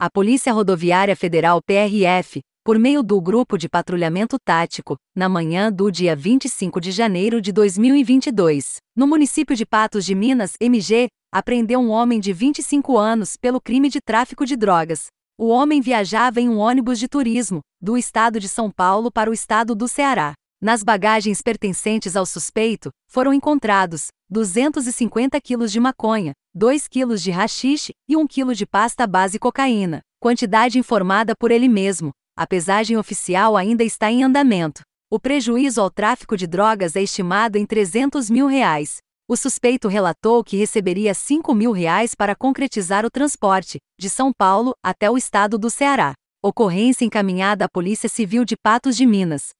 A Polícia Rodoviária Federal PRF, por meio do Grupo de Patrulhamento Tático, na manhã do dia 25 de janeiro de 2022, no município de Patos de Minas, MG, apreendeu um homem de 25 anos pelo crime de tráfico de drogas. O homem viajava em um ônibus de turismo, do estado de São Paulo para o estado do Ceará. Nas bagagens pertencentes ao suspeito, foram encontrados 250 quilos de maconha, 2 kg de rachixe e 1 kg de pasta base cocaína, quantidade informada por ele mesmo. A pesagem oficial ainda está em andamento. O prejuízo ao tráfico de drogas é estimado em 300 mil reais. O suspeito relatou que receberia 5 mil reais para concretizar o transporte, de São Paulo até o estado do Ceará. Ocorrência encaminhada à Polícia Civil de Patos de Minas.